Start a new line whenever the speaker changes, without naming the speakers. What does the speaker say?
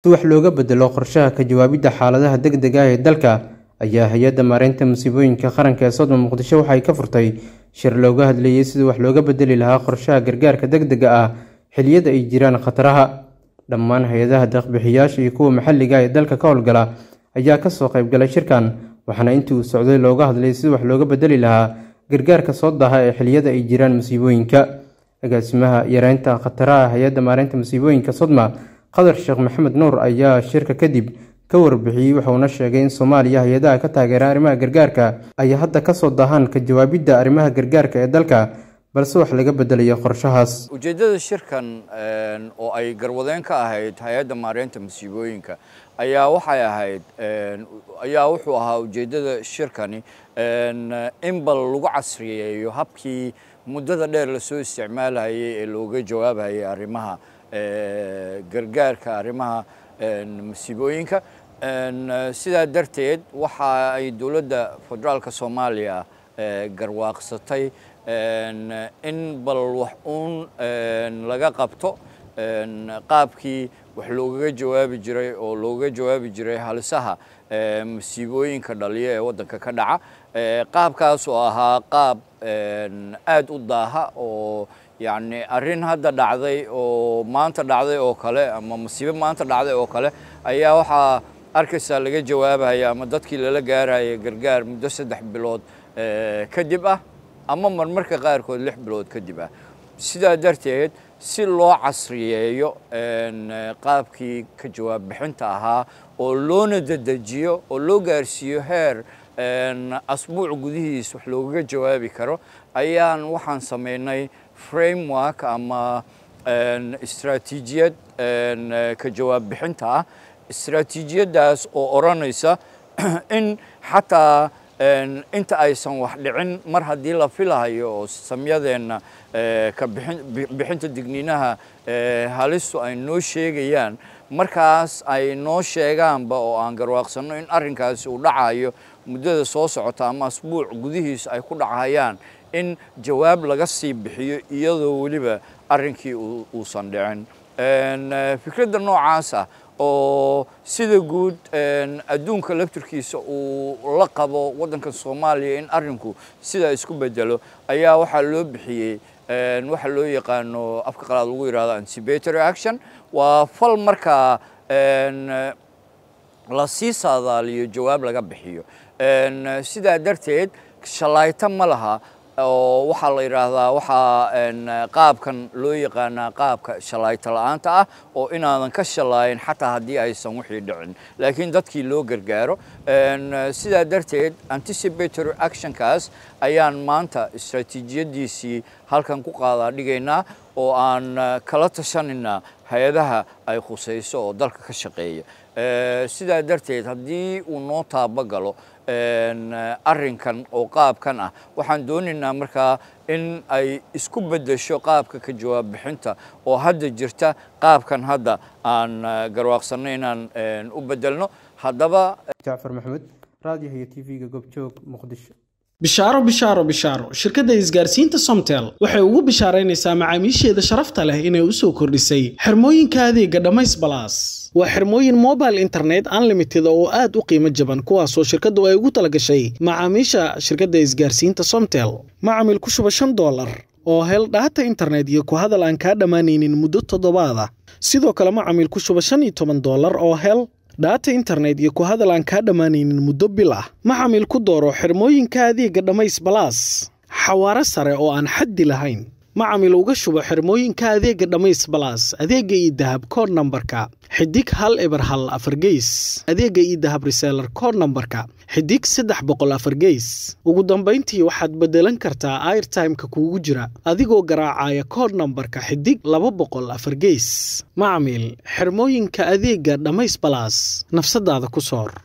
si wax looga bedelo qorshaha ka jawaabidda xaaladaha degdega ah ee dalka ayaa hay-adda maareynta musiibooyinka qaranka ee sodon muqdisho waxay ka furtay shir looga hadlayay sidii wax looga bedeli lahaa qorshaha gargaarka deg dega ah xiliyada ay jiraan khataraha dhammaan hay-adaha deeqbixiyaasha iyo kuwa maxalliga ah ee dalka ka howlgala ayaa kasoo qaybgalay shirkan waxaana intii uu socday looga hadlayay sidii wax looga bedeli lahaa gargaarka soo daha ee xiliyada ay jiraan musiibooyinka agaasimaha yareynta khataraha hay-adda maareynta musiibooyinka sodma qadar sheekh maxamed nuur ayaa shirka kadib ka warbixiyey wuxuuna sheegay in soomaaliya hay-adaha ka taageera arrimaha gargaarka ay hadda kasoo dahaan ka jawaabidda arrimaha gargaarka ee dalka balse wax laga bedelayo qorshahaas
ujeeddada shirkan oo ay garwadeen ka ahayd hay-adda maareynta masiibooyinka ayaa waxay ahayd ayaa wuxuu ahaa ujeeddada shirkani in bal lagu casriyeeyo habkii muddada dheer lasoo isticmaalahayay ee looga jawaabhayay arrimaha gargaarka arrimaha masiibooyinka sidaa darteed waxa ay dowladda federaalka soomaaliya garwaaqsatay in bal wax uun laga qabto qaabkii wax loogaga jawaabi jiray oo loogaga jawaabi jiray halisaha masiibooyinka dhaliya ee waddanka ka dhaca qaabkaas oo ahaa qaab aad u daaha oo yacni arrin hadda dhacday oo maanta dhacday oo kale ama masiibo maanta dhacday oo kale ayaa waxaa arkaysaa laga jawaabaya ama dadkii lala gaaraya gargaar muddo saddex bilood eh, kadib ah ama marmarka qaarkood lix bilood kadib ah sidaa darteed si loo casriyeeyo qaabkii ka jawaab bixinta ahaa oo loona dedejiyo oo loo gaarsiiyo heer asbuuc gudihiis wax loogaga jawaabi karo ayaan waxaan samaynay framework ama istraatiijiyad ka jawaab bixinta ah istraatiijiyaddaas oo odhanaysa in xataa inta aysan wax dhicin mar haddii la filahayo oo samyadeenna e, ka bixinta digniinaha e, halistu ay noo sheegayaan markaas ay noo sheegaanba oo aan garwaaqsanno in arrinkaasi uu dhacayo muddada soo socota ama asbuuc gudihiisa ay ku dhacayaan in jawaab laga sii bixiyo iyadoo weliba arrinkii uusan dhicin fikradda noocaasa ah oo sida guud adduunka laftirkiisa uu la qabo waddanka soomaaliya in arrinku sidaa isku bedelo ayaa waxaa loo bixiyey waxaa loo yaqaano afka qalaad lagu yihahdo anticipatory action waa fal markaa la sii saadaaliyo jawaab laga bixiyo sidaa darteed shalayto ma laha oo waxaa la yidhaahdaa waxaa qaabkan loo yaqaanaa qaabka shalayto la-aanta ah oo inaadan ka shalaayin xataa haddii aysan wixii dhicin laakiin dadkii loo gargaaro sidaa darteed anticipatory actionkaas ayaan maanta istraatiijiyadiisii halkan ku qaadaa dhigaynaa oo aan eh, kala tashanina hay-adaha ay khusayso oo dalka ka shaqeeya eh, sidaa darteed haddii uu noo taabo galo arrinkan oo qaabkan ah waxaan doonaynaa markaa in ay isku beddesho qaabka ka jawaab bixinta oo hadda jirta qaabkan hadda aan eh, garwaaqsanno inaan u beddelno haddaba
jaafar maxmed raadiyaha iyo t v-ga gobjoog muqdisho
bishaaro bishaaro bishaaro shirkadda isgaarsiinta somtel waxay ugu bishaaraynaysaa macaamiisheeda sharafta leh inay u soo kordhisay xirmooyinka adeega dhammays balas waa xirmooyin mobile internet unlimited oo aad u qiimo jaban kuwaasoo shirkaddu ay ugu talagashay macaamiisha shirkadda isgaarsiinta somtel macamil ku shuba shan dollar oo hel dhaata internet iyo ku hadal aan kaa dhammaanaynin muddo toddobaada ah. sidoo kale macamil ku shuba shan iyo toban dollar oo hel dhaata internet iyo ku hadal aan kaa dhammaanaynin muddo bil ah macaamil ku dooro xirmooyinka adeega dhammays balaas xawaaro sare oo aan xaddi lahayn macamil uga shubo xirmooyinka adeega dhammays balaas adeega io dahab kood nambarka xidig hal eber hal afar geys adeega io dahab reseller kood nambarka xidig saddex boqol afar afargeys ugu dambayntii waxaad beddelan kartaa airtimeka kuugu jira adigoo garaacaya kood nambarka xidig laba boqol afar geys macamil xirmooyinka adeega dhamays balaas nafsadaada ku soor